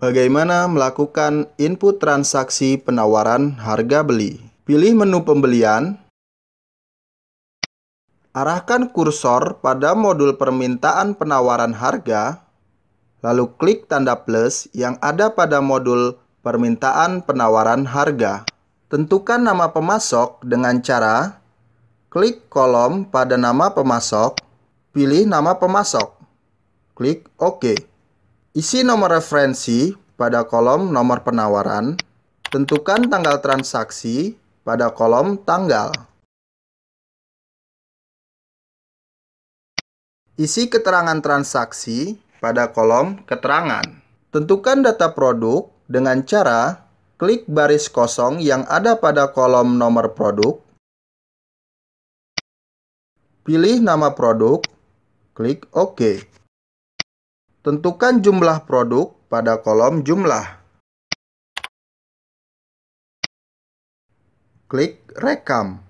Bagaimana melakukan input transaksi penawaran harga beli? Pilih menu pembelian. Arahkan kursor pada modul permintaan penawaran harga, lalu klik tanda plus yang ada pada modul permintaan penawaran harga. Tentukan nama pemasok dengan cara klik kolom pada nama pemasok, pilih nama pemasok, klik OK. Isi nomor referensi pada kolom nomor penawaran. Tentukan tanggal transaksi pada kolom tanggal. Isi keterangan transaksi pada kolom keterangan. Tentukan data produk dengan cara klik baris kosong yang ada pada kolom nomor produk. Pilih nama produk, klik OK. Tentukan jumlah produk pada kolom jumlah. Klik rekam.